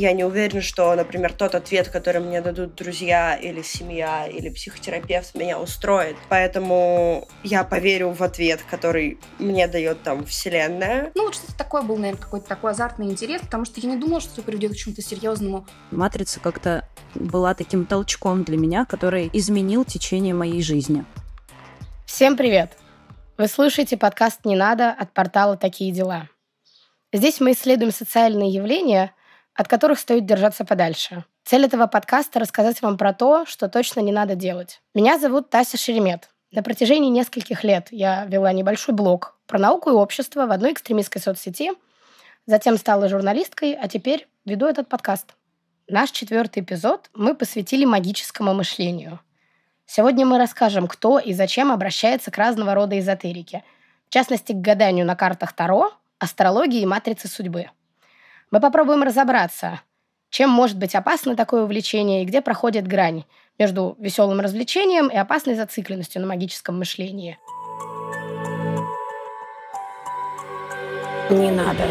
Я не уверена, что, например, тот ответ, который мне дадут друзья или семья или психотерапевт, меня устроит. Поэтому я поверю в ответ, который мне дает там вселенная. Ну, вот что-то такое был, наверное, какой-то такой азартный интерес, потому что я не думала, что все приведет к чему-то серьезному. Матрица как-то была таким толчком для меня, который изменил течение моей жизни. Всем привет! Вы слушаете подкаст «Не надо» от портала «Такие дела». Здесь мы исследуем социальные явления, от которых стоит держаться подальше. Цель этого подкаста – рассказать вам про то, что точно не надо делать. Меня зовут Тася Шеремет. На протяжении нескольких лет я вела небольшой блог про науку и общество в одной экстремистской соцсети, затем стала журналисткой, а теперь веду этот подкаст. Наш четвертый эпизод мы посвятили магическому мышлению. Сегодня мы расскажем, кто и зачем обращается к разного рода эзотерике, в частности, к гаданию на картах Таро, астрологии и матрице судьбы – мы попробуем разобраться, чем может быть опасно такое увлечение и где проходит грань между веселым развлечением и опасной зацикленностью на магическом мышлении. Не надо.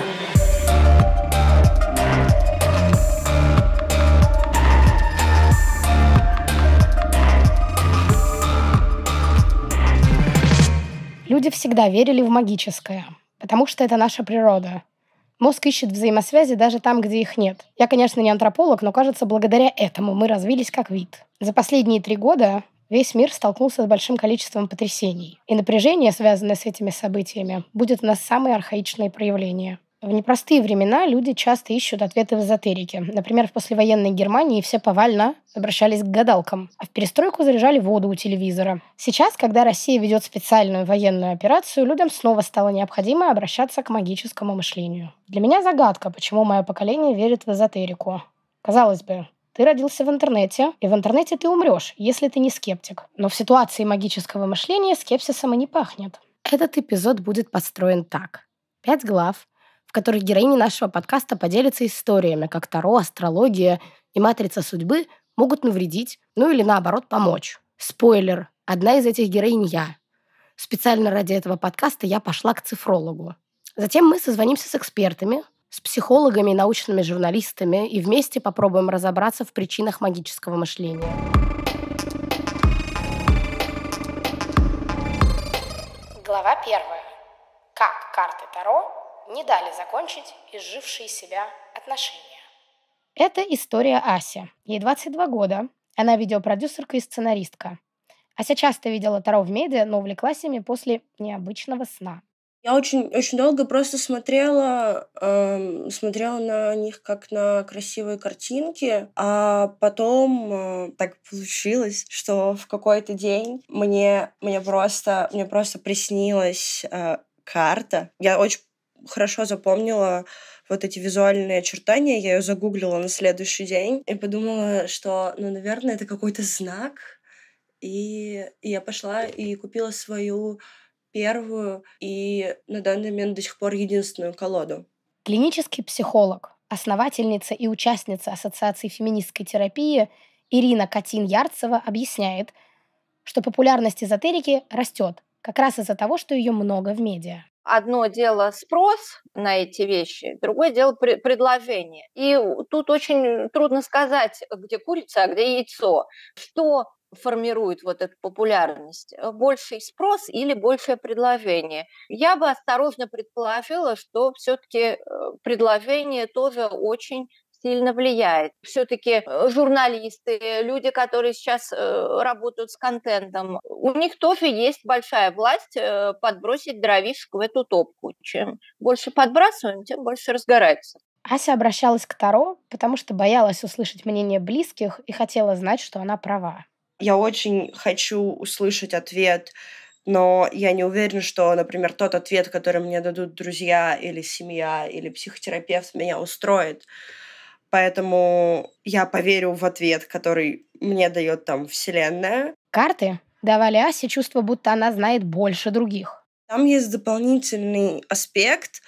Люди всегда верили в магическое, потому что это наша природа. Мозг ищет взаимосвязи даже там, где их нет. Я, конечно, не антрополог, но, кажется, благодаря этому мы развились как вид. За последние три года весь мир столкнулся с большим количеством потрясений. И напряжение, связанное с этими событиями, будет у нас самые архаичные проявления. В непростые времена люди часто ищут ответы в эзотерике. Например, в послевоенной Германии все повально обращались к гадалкам, а в перестройку заряжали воду у телевизора. Сейчас, когда Россия ведет специальную военную операцию, людям снова стало необходимо обращаться к магическому мышлению. Для меня загадка, почему мое поколение верит в эзотерику. Казалось бы, ты родился в интернете, и в интернете ты умрешь, если ты не скептик. Но в ситуации магического мышления скепсисом и не пахнет. Этот эпизод будет построен так. Пять глав, в которой героини нашего подкаста поделятся историями, как Таро, астрология и матрица судьбы могут навредить, ну или наоборот помочь. Спойлер, одна из этих героинь я. Специально ради этого подкаста я пошла к цифрологу. Затем мы созвонимся с экспертами, с психологами и научными журналистами и вместе попробуем разобраться в причинах магического мышления. Глава первая. Как карты Таро не дали закончить изжившие себя отношения. Это история Аси. Ей 22 года. Она видеопродюсерка и сценаристка. Ася часто видела Таро в медиа, но увлеклась ими после необычного сна. Я очень, очень долго просто смотрела, э, смотрела на них как на красивые картинки, а потом э, так получилось, что в какой-то день мне, мне просто, мне просто приснилась э, карта. Я очень хорошо запомнила вот эти визуальные очертания. Я ее загуглила на следующий день и подумала, что, ну, наверное, это какой-то знак. И, и я пошла и купила свою первую и на данный момент до сих пор единственную колоду. Клинический психолог, основательница и участница Ассоциации феминистской терапии Ирина Катин-Ярцева объясняет, что популярность эзотерики растет как раз из-за того, что ее много в медиа одно дело спрос на эти вещи, другое дело предложение. И тут очень трудно сказать, где курица, а где яйцо. Что формирует вот эту популярность? Э, Больший спрос или большее предложение? Я бы осторожно предположила, что все-таки э, предложение тоже очень сильно влияет. Все-таки э, журналисты, люди, которые сейчас э, работают с контентом, у них тоже есть большая власть э, подбросить дровишек в эту топку. Чем больше подбрасываем, тем больше разгорается. Ася обращалась к Таро, потому что боялась услышать мнение близких и хотела знать, что она права. Я очень хочу услышать ответ, но я не уверена, что, например, тот ответ, который мне дадут друзья или семья или психотерапевт, меня устроит. Поэтому я поверю в ответ, который мне дает там Вселенная. Карты давали Асе чувство, будто она знает больше других. Там есть дополнительный аспект,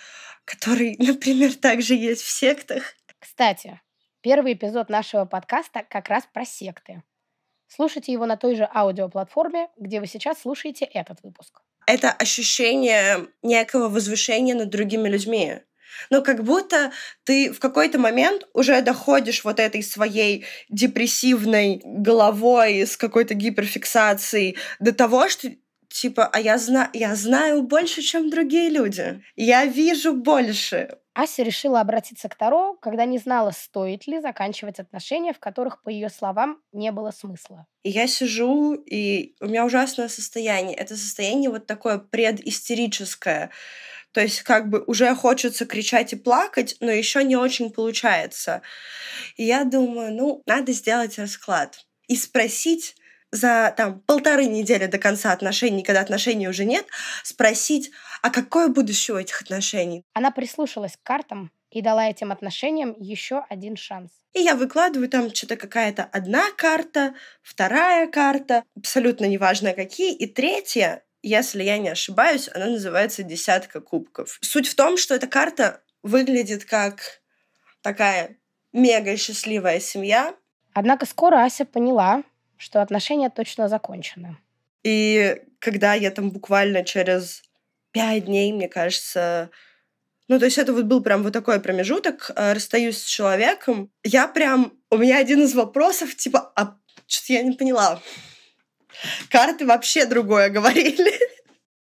который, например, также есть в сектах. Кстати, первый эпизод нашего подкаста как раз про секты. Слушайте его на той же аудиоплатформе, где вы сейчас слушаете этот выпуск. Это ощущение некого возвышения над другими людьми. Но как будто ты в какой-то момент уже доходишь вот этой своей депрессивной головой с какой-то гиперфиксацией до того, что типа, а я, зна я знаю больше, чем другие люди. Я вижу больше. Ася решила обратиться к Таро, когда не знала, стоит ли заканчивать отношения, в которых, по ее словам, не было смысла. И я сижу, и у меня ужасное состояние. Это состояние вот такое предистерическое то есть как бы уже хочется кричать и плакать, но еще не очень получается. И я думаю, ну, надо сделать расклад и спросить за там полторы недели до конца отношений, когда отношений уже нет, спросить, а какое будущее у этих отношений? Она прислушалась к картам и дала этим отношениям еще один шанс. И я выкладываю там что-то какая-то одна карта, вторая карта, абсолютно неважно какие, и третья если я не ошибаюсь, она называется «Десятка кубков». Суть в том, что эта карта выглядит как такая мега счастливая семья. Однако скоро Ася поняла, что отношения точно закончены. И когда я там буквально через пять дней, мне кажется, ну, то есть это вот был прям вот такой промежуток, э, расстаюсь с человеком, я прям, у меня один из вопросов, типа, а что-то я не поняла, Карты вообще другое говорили.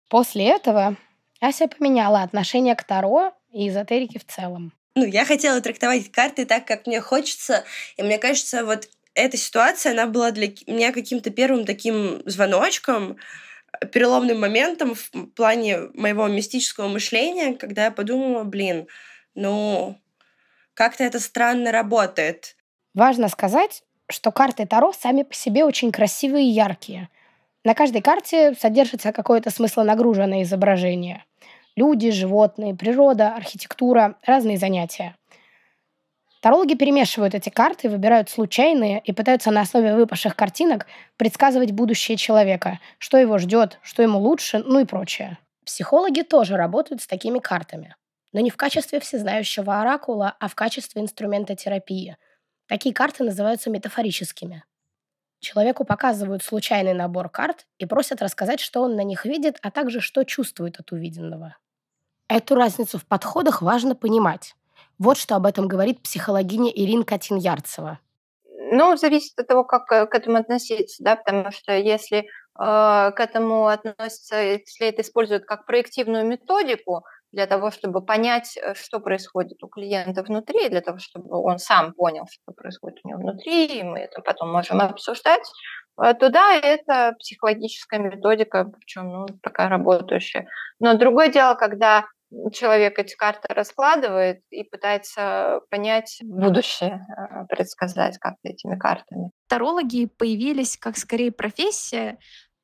После этого Ася поменяла отношение к Таро и эзотерике в целом. Ну, я хотела трактовать карты так, как мне хочется, и мне кажется, вот эта ситуация, она была для меня каким-то первым таким звоночком, переломным моментом в плане моего мистического мышления, когда я подумала, блин, ну, как-то это странно работает. Важно сказать, что карты Таро сами по себе очень красивые и яркие. На каждой карте содержится какое-то смыслонагруженное изображение. Люди, животные, природа, архитектура, разные занятия. Тарологи перемешивают эти карты, выбирают случайные и пытаются на основе выпавших картинок предсказывать будущее человека, что его ждет, что ему лучше, ну и прочее. Психологи тоже работают с такими картами, но не в качестве всезнающего оракула, а в качестве инструмента терапии – Такие карты называются метафорическими. Человеку показывают случайный набор карт и просят рассказать, что он на них видит, а также что чувствует от увиденного. Эту разницу в подходах важно понимать. Вот что об этом говорит психологиня Ирина Катин-Ярцева. Ну, зависит от того, как э, к этому относиться, да, потому что если э, к этому относится, если это используют как проективную методику, для того, чтобы понять, э, что происходит у клиента внутри, для того, чтобы он сам понял, что происходит у него внутри, и мы это потом можем обсуждать, э, Туда это психологическая методика, причем ну, пока работающая. Но другое дело, когда человек эти карты раскладывает и пытается понять будущее, э, предсказать как-то этими картами. Тарологи появились как скорее профессия.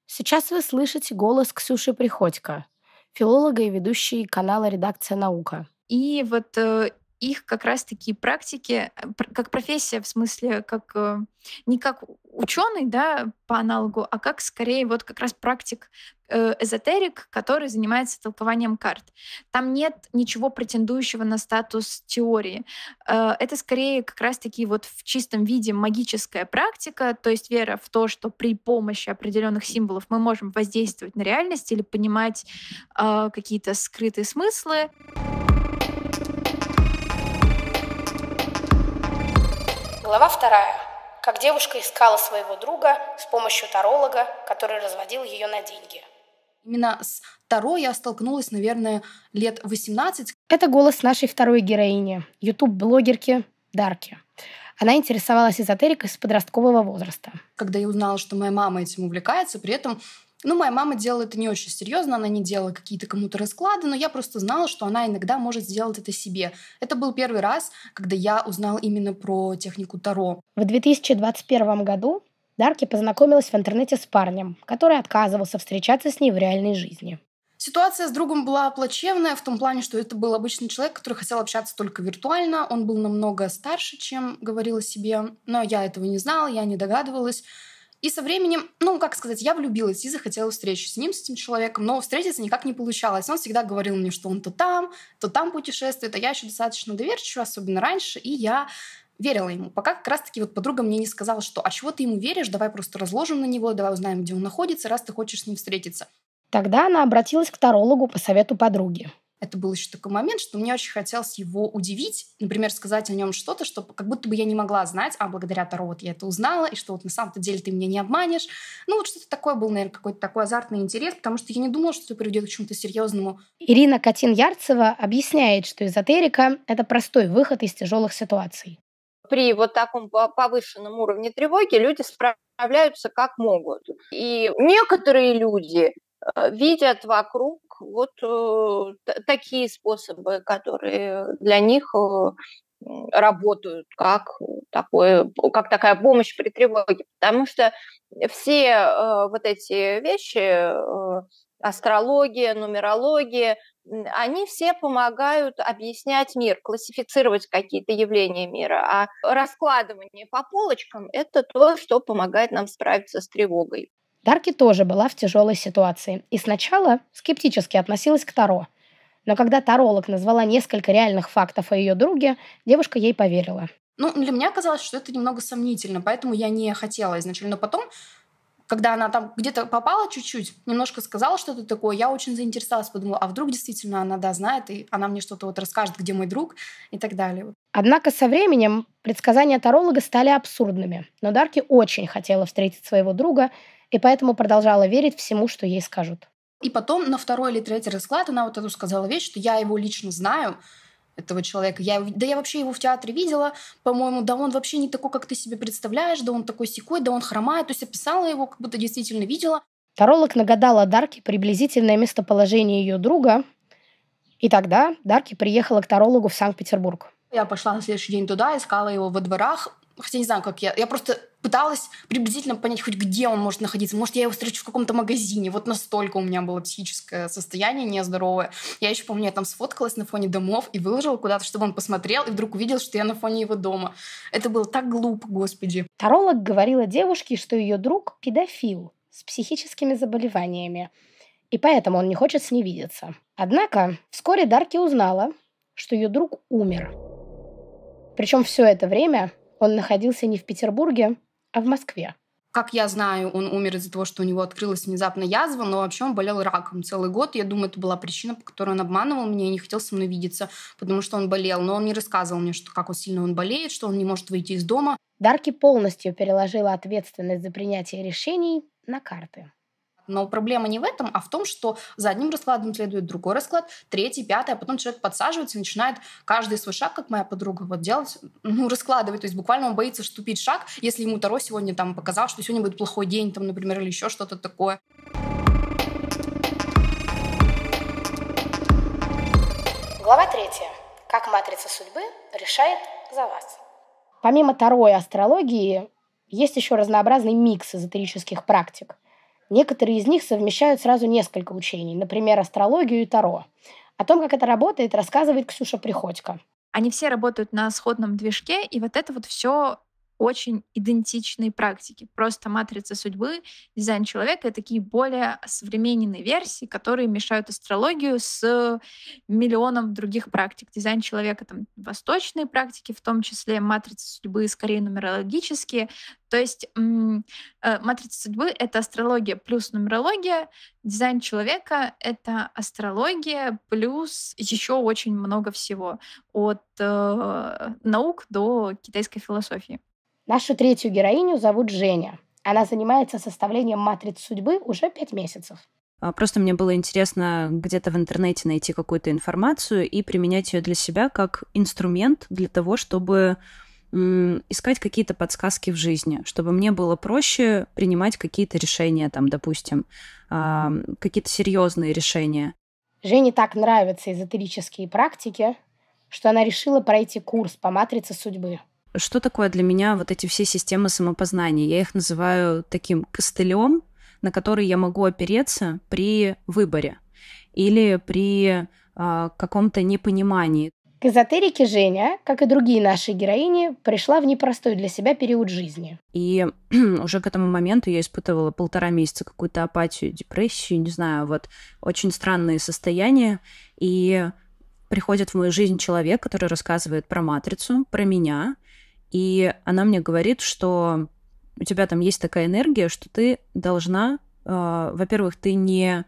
Сейчас вы слышите голос Ксюши Приходько, филолога и ведущий канала «Редакция наука». И вот э, их как раз такие практики, э, как профессия, в смысле, как э, не как ученый, да, по аналогу, а как скорее вот как раз практик э, эзотерик, который занимается толкованием карт. Там нет ничего претендующего на статус теории. Это скорее как раз-таки вот в чистом виде магическая практика, то есть вера в то, что при помощи определенных символов мы можем воздействовать на реальность или понимать какие-то скрытые смыслы. Глава вторая. Как девушка искала своего друга с помощью таролога, который разводил ее на деньги. Именно с Таро я столкнулась, наверное, лет 18. Это голос нашей второй героини, ютуб-блогерки Дарки. Она интересовалась эзотерикой с подросткового возраста. Когда я узнала, что моя мама этим увлекается, при этом ну, моя мама делала это не очень серьезно, она не делала какие-то кому-то расклады, но я просто знала, что она иногда может сделать это себе. Это был первый раз, когда я узнала именно про технику Таро. В 2021 году Дарки познакомилась в интернете с парнем, который отказывался встречаться с ней в реальной жизни. Ситуация с другом была плачевная в том плане, что это был обычный человек, который хотел общаться только виртуально. Он был намного старше, чем говорила себе, но я этого не знала, я не догадывалась. И со временем, ну, как сказать, я влюбилась и захотела встречи с ним, с этим человеком, но встретиться никак не получалось. Он всегда говорил мне, что он то там, то там путешествует, а я еще достаточно доверчива, особенно раньше, и я верила ему. Пока как раз-таки вот подруга мне не сказала, что «а чего ты ему веришь? Давай просто разложим на него, давай узнаем, где он находится, раз ты хочешь с ним встретиться». Тогда она обратилась к тарологу по совету подруги это был еще такой момент, что мне очень хотелось его удивить, например, сказать о нем что-то, что как будто бы я не могла знать, а благодаря Таро вот я это узнала, и что вот на самом-то деле ты меня не обманешь. Ну вот что-то такое был, наверное, какой-то такой азартный интерес, потому что я не думала, что это приведет к чему-то серьезному. Ирина Катин-Ярцева объясняет, что эзотерика — это простой выход из тяжелых ситуаций. При вот таком повышенном уровне тревоги люди справляются справляются как могут. И некоторые люди Э, видят вокруг вот э, такие способы, которые для них э, работают как, такое, как такая помощь при тревоге. Потому что все вот эти вещи, астрология, нумерология, они все помогают объяснять мир, классифицировать какие-то явления мира. А раскладывание по полочкам – это то, что помогает нам справиться с тревогой. Дарки тоже была в тяжелой ситуации и сначала скептически относилась к Таро. Но когда таролог назвала несколько реальных фактов о ее друге, девушка ей поверила. Ну, для меня казалось, что это немного сомнительно, поэтому я не хотела изначально. Но потом, когда она там где-то попала чуть-чуть, немножко сказала что-то такое, я очень заинтересовалась, подумала, а вдруг действительно она, да, знает, и она мне что-то вот расскажет, где мой друг и так далее. Однако со временем предсказания таролога стали абсурдными, но Дарки очень хотела встретить своего друга, и поэтому продолжала верить всему, что ей скажут. И потом на второй или третий расклад она вот эту сказала вещь, что я его лично знаю, этого человека. Я, да я вообще его в театре видела, по-моему, да он вообще не такой, как ты себе представляешь, да он такой секой, да он хромает. То есть описала его, как будто действительно видела. Таролог нагадала Дарке приблизительное местоположение ее друга, и тогда Дарки приехала к тарологу в Санкт-Петербург. Я пошла на следующий день туда, искала его во дворах хотя не знаю, как я, я просто пыталась приблизительно понять хоть где он может находиться. Может, я его встречу в каком-то магазине. Вот настолько у меня было психическое состояние нездоровое. Я еще помню, я там сфоткалась на фоне домов и выложила куда-то, чтобы он посмотрел и вдруг увидел, что я на фоне его дома. Это было так глупо, господи. Таролог говорила девушке, что ее друг педофил с психическими заболеваниями, и поэтому он не хочет с ней видеться. Однако вскоре Дарки узнала, что ее друг умер. Причем все это время он находился не в Петербурге, а в Москве. Как я знаю, он умер из-за того, что у него открылась внезапно язва, но вообще он болел раком целый год. Я думаю, это была причина, по которой он обманывал меня и не хотел со мной видеться, потому что он болел. Но он не рассказывал мне, что как он сильно он болеет, что он не может выйти из дома. Дарки полностью переложила ответственность за принятие решений на карты. Но проблема не в этом, а в том, что за одним раскладом следует другой расклад, третий, пятый, а потом человек подсаживается и начинает каждый свой шаг, как моя подруга, вот делать, ну, раскладывать. То есть буквально он боится вступить в шаг, если ему Таро сегодня там показал, что сегодня будет плохой день, там, например, или еще что-то такое. Глава третья. Как матрица судьбы решает за вас. Помимо Таро и астрологии, есть еще разнообразный микс эзотерических практик – Некоторые из них совмещают сразу несколько учений, например, астрологию и таро. О том, как это работает, рассказывает Ксюша Приходько. Они все работают на сходном движке, и вот это вот все очень идентичные практики. Просто матрица судьбы, дизайн человека — это такие более современные версии, которые мешают астрологию с миллионом других практик. Дизайн человека — там восточные практики, в том числе матрица судьбы скорее нумерологические. То есть э, матрица судьбы — это астрология плюс нумерология, дизайн человека — это астрология плюс еще очень много всего от э, наук до китайской философии. Нашу третью героиню зовут Женя. Она занимается составлением матриц судьбы уже пять месяцев. А, просто мне было интересно где-то в интернете найти какую-то информацию и применять ее для себя как инструмент для того, чтобы искать какие-то подсказки в жизни, чтобы мне было проще принимать какие-то решения, там, допустим, а, какие-то серьезные решения. Жене так нравятся эзотерические практики, что она решила пройти курс по матрице судьбы что такое для меня вот эти все системы самопознания? Я их называю таким костылем, на который я могу опереться при выборе или при э, каком-то непонимании. К эзотерике Женя, как и другие наши героини, пришла в непростой для себя период жизни. И уже к этому моменту я испытывала полтора месяца какую-то апатию, депрессию, не знаю, вот очень странные состояния. И приходит в мою жизнь человек, который рассказывает про матрицу, про меня, и она мне говорит, что у тебя там есть такая энергия, что ты должна, э, во-первых, ты не,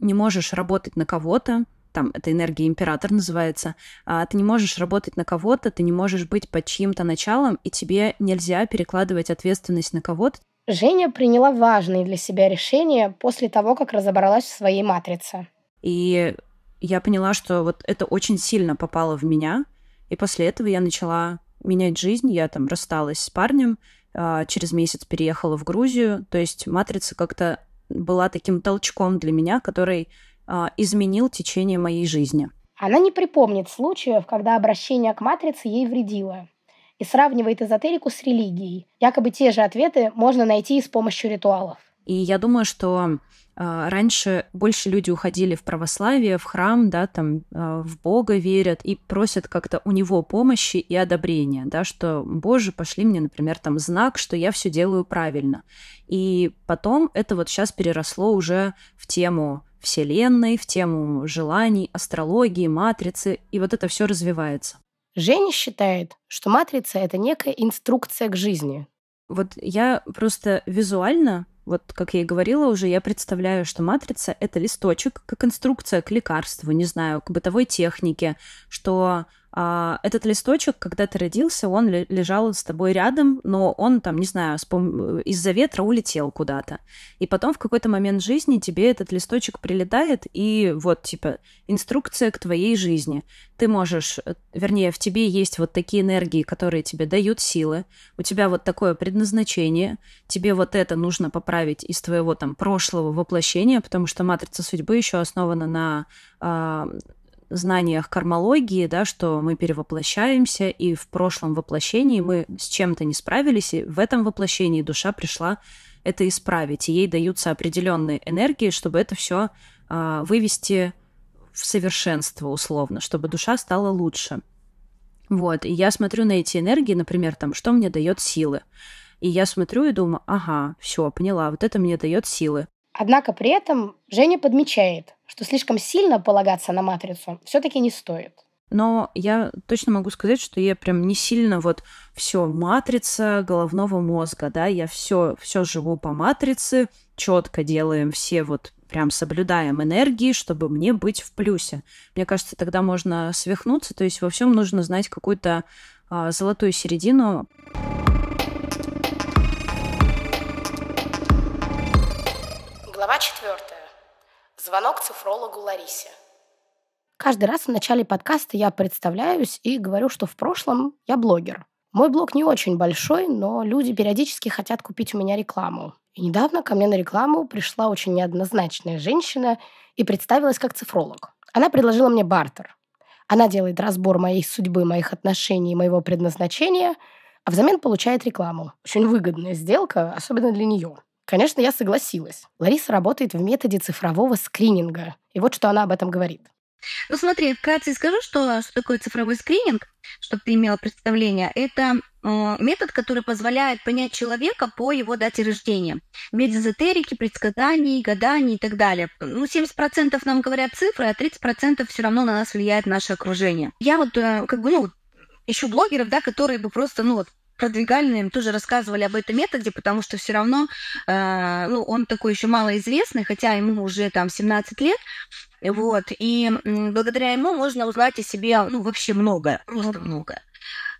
не можешь работать на кого-то, там эта энергия император называется, а ты не можешь работать на кого-то, ты не можешь быть под чьим-то началом, и тебе нельзя перекладывать ответственность на кого-то. Женя приняла важные для себя решения после того, как разобралась в своей матрице. И я поняла, что вот это очень сильно попало в меня, и после этого я начала менять жизнь. Я там рассталась с парнем, а, через месяц переехала в Грузию. То есть «Матрица» как-то была таким толчком для меня, который а, изменил течение моей жизни. Она не припомнит случаев, когда обращение к «Матрице» ей вредило и сравнивает эзотерику с религией. Якобы те же ответы можно найти и с помощью ритуалов. И я думаю, что э, Раньше больше люди уходили в православие, в храм, да, там э, в Бога верят и просят как-то у него помощи и одобрения, да, что Боже, пошли мне, например, там знак, что я все делаю правильно. И потом это вот сейчас переросло уже в тему Вселенной, в тему желаний, астрологии, матрицы, и вот это все развивается. Женя считает, что матрица это некая инструкция к жизни. Вот я просто визуально вот, как я и говорила уже, я представляю, что матрица — это листочек, как инструкция к лекарству, не знаю, к бытовой технике, что а, этот листочек, когда ты родился, он лежал с тобой рядом, но он там, не знаю, спом... из-за ветра улетел куда-то. И потом в какой-то момент жизни тебе этот листочек прилетает, и вот, типа, инструкция к твоей жизни. Ты можешь, э, вернее, в тебе есть вот такие энергии, которые тебе дают силы, у тебя вот такое предназначение, тебе вот это нужно поправить из твоего там прошлого воплощения, потому что матрица судьбы еще основана на а, знаниях кармологии, да, что мы перевоплощаемся, и в прошлом воплощении мы с чем-то не справились, и в этом воплощении душа пришла это исправить, и ей даются определенные энергии, чтобы это все э, а, вывести в совершенство условно, чтобы душа стала лучше. Вот, и я смотрю на эти энергии, например, там, что мне дает силы. И я смотрю и думаю, ага, все, поняла, вот это мне дает силы. Однако при этом Женя подмечает, что слишком сильно полагаться на матрицу все-таки не стоит. Но я точно могу сказать, что я прям не сильно вот все матрица головного мозга, да, я все все живу по матрице, четко делаем все вот прям соблюдаем энергии, чтобы мне быть в плюсе. Мне кажется, тогда можно свихнуться, то есть во всем нужно знать какую-то а, золотую середину. Глава четвертая. Звонок цифрологу Ларисе. Каждый раз в начале подкаста я представляюсь и говорю, что в прошлом я блогер. Мой блог не очень большой, но люди периодически хотят купить у меня рекламу. И недавно ко мне на рекламу пришла очень неоднозначная женщина и представилась как цифролог. Она предложила мне бартер. Она делает разбор моей судьбы, моих отношений, моего предназначения, а взамен получает рекламу. Очень выгодная сделка, особенно для нее. Конечно, я согласилась. Лариса работает в методе цифрового скрининга. И вот что она об этом говорит. Ну смотри, вкратце скажу, что, что такое цифровой скрининг, чтобы ты имела представление. Это э, метод, который позволяет понять человека по его дате рождения. Без эзотерики, предсказаний, гаданий и так далее. Ну, 70% нам говорят цифры, а 30% все равно на нас влияет наше окружение. Я вот э, как бы, ну, ищу блогеров, да, которые бы просто, ну, вот, продвигали, им тоже рассказывали об этом методе, потому что все равно э, ну, он такой еще малоизвестный, хотя ему уже там 17 лет, вот, и благодаря ему можно узнать о себе, ну, вообще много, просто много.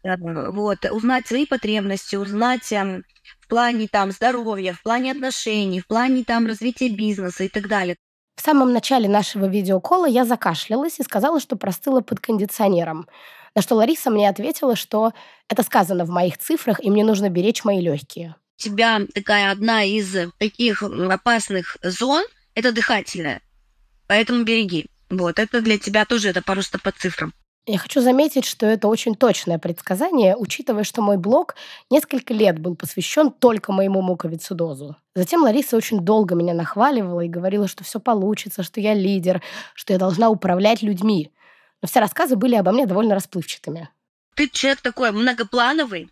Э, вот, узнать свои потребности, узнать эм, в плане там здоровья, в плане отношений, в плане там развития бизнеса и так далее. В самом начале нашего видеокола я закашлялась и сказала, что простыла под кондиционером. На что Лариса мне ответила, что это сказано в моих цифрах, и мне нужно беречь мои легкие. У тебя такая одна из таких опасных зон – это дыхательная. Поэтому береги. Вот, это для тебя тоже, это просто по цифрам. Я хочу заметить, что это очень точное предсказание, учитывая, что мой блог несколько лет был посвящен только моему муковицидозу. Затем Лариса очень долго меня нахваливала и говорила, что все получится, что я лидер, что я должна управлять людьми. Но все рассказы были обо мне довольно расплывчатыми. Ты человек такой многоплановый,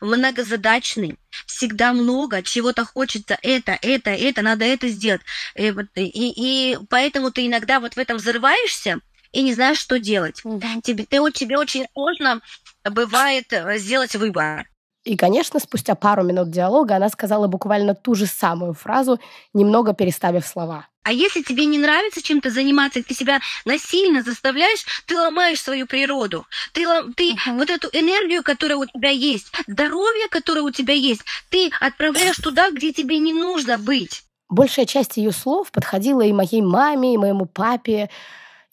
многозадачный, всегда много, чего-то хочется, это, это, это, надо это сделать. И, и, и поэтому ты иногда вот в этом взрываешься и не знаешь, что делать. Тебе, ты, тебе очень сложно бывает э, сделать выбор. И, конечно, спустя пару минут диалога она сказала буквально ту же самую фразу, немного переставив слова. А если тебе не нравится чем-то заниматься, ты себя насильно заставляешь, ты ломаешь свою природу. Ты, ты uh-huh. вот эту энергию, которая у тебя есть, здоровье, которое у тебя есть, ты отправляешь туда, где тебе не нужно быть. Большая часть ее слов подходила и моей маме, и моему папе,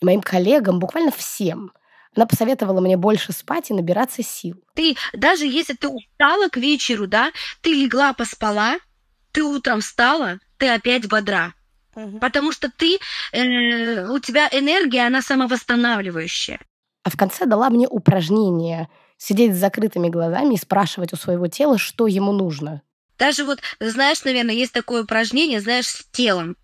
и моим коллегам, буквально всем. Она посоветовала мне больше спать и набираться сил. Ты, даже если ты устала к вечеру, да, ты легла, поспала, ты утром встала, ты опять бодра. Потому что ты, э, у тебя энергия, она самовосстанавливающая. А в конце дала мне упражнение сидеть с закрытыми глазами и спрашивать у своего тела, что ему нужно. Даже вот, знаешь, наверное, есть такое упражнение, знаешь, с телом.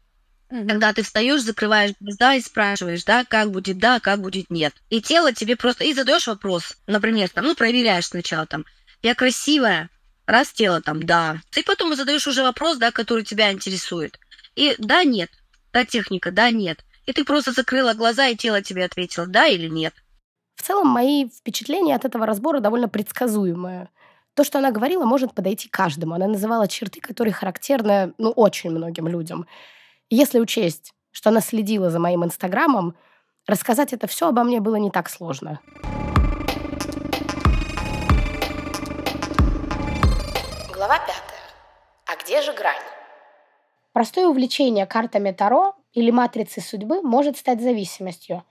Когда ты встаешь, закрываешь глаза и спрашиваешь, да, как будет да, как будет нет. И тело тебе просто... И задаешь вопрос, например, там, ну, проверяешь сначала там, я красивая, раз тело там, да. и потом задаешь уже вопрос, да, который тебя интересует. И да, нет. Да, техника, да, нет. И ты просто закрыла глаза, и тело тебе ответило да или нет. В целом, мои впечатления от этого разбора довольно предсказуемые. То, что она говорила, может подойти каждому. Она называла черты, которые характерны ну, очень многим людям. если учесть, что она следила за моим инстаграмом, рассказать это все обо мне было не так сложно. Глава пятая. А где же грань? Простое увлечение картами Таро или матрицей судьбы может стать зависимостью.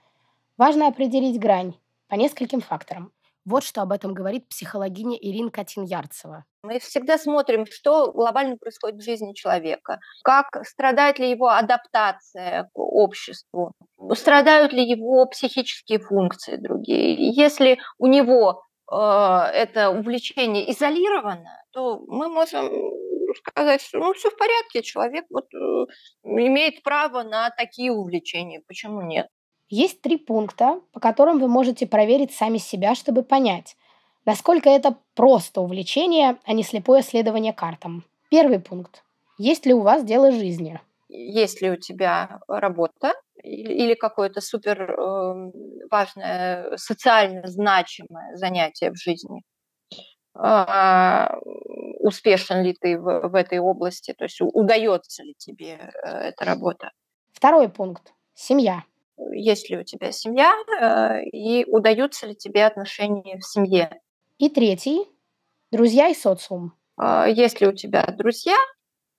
Важно определить грань по нескольким факторам. Вот что об этом говорит психологиня Ирина Катин-Ярцева. Мы всегда смотрим, что глобально происходит в жизни человека, как страдает ли его адаптация к обществу, страдают ли его психические функции другие. Если у него э, это увлечение изолировано, то мы можем сказать, что ну, все в порядке, человек вот, э, имеет право на такие увлечения, почему нет? Есть три пункта, по которым вы можете проверить сами себя, чтобы понять, насколько это просто увлечение, а не слепое следование картам. Первый пункт. Есть ли у вас дело жизни? Есть ли у тебя работа или какое-то супер эм, важное социально значимое занятие в жизни? А, успешен ли ты в, в этой области, то есть удается ли тебе э, эта работа. Второй пункт – семья. Есть ли у тебя семья э, и удаются ли тебе отношения в семье. И третий – друзья и социум. А, есть ли у тебя друзья,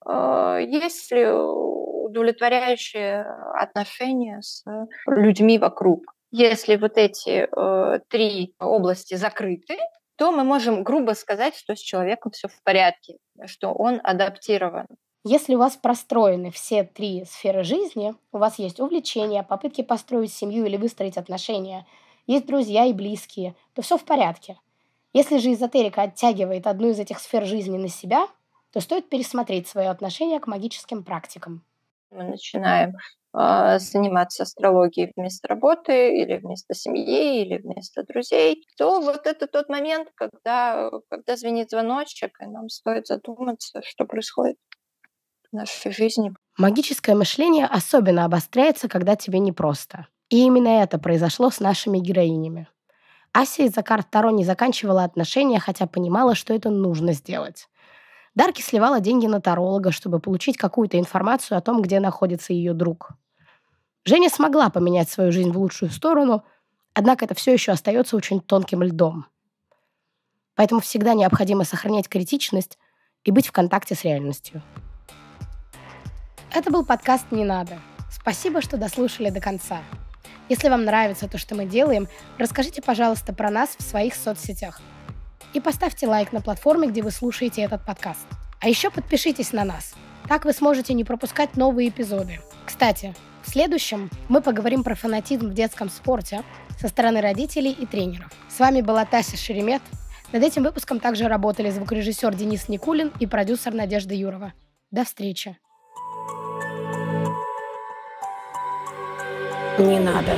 а, есть ли удовлетворяющие отношения с людьми вокруг. Если вот эти э, три области закрыты, то мы можем грубо сказать, что с человеком все в порядке, что он адаптирован. Если у вас простроены все три сферы жизни, у вас есть увлечения, попытки построить семью или выстроить отношения, есть друзья и близкие, то все в порядке. Если же эзотерика оттягивает одну из этих сфер жизни на себя, то стоит пересмотреть свое отношение к магическим практикам. Мы начинаем а, заниматься астрологией вместо работы или вместо семьи или вместо друзей, то вот это тот момент, когда, когда звенит звоночек, и нам стоит задуматься, что происходит в нашей жизни. Магическое мышление особенно обостряется, когда тебе непросто. И именно это произошло с нашими героинями. Ася из-за карт Таро не заканчивала отношения, хотя понимала, что это нужно сделать. Дарки сливала деньги на таролога, чтобы получить какую-то информацию о том, где находится ее друг. Женя смогла поменять свою жизнь в лучшую сторону, однако это все еще остается очень тонким льдом. Поэтому всегда необходимо сохранять критичность и быть в контакте с реальностью. Это был подкаст «Не надо». Спасибо, что дослушали до конца. Если вам нравится то, что мы делаем, расскажите, пожалуйста, про нас в своих соцсетях – и поставьте лайк на платформе, где вы слушаете этот подкаст. А еще подпишитесь на нас. Так вы сможете не пропускать новые эпизоды. Кстати, в следующем мы поговорим про фанатизм в детском спорте со стороны родителей и тренеров. С вами была Тася Шеремет. Над этим выпуском также работали звукорежиссер Денис Никулин и продюсер Надежда Юрова. До встречи. Не надо.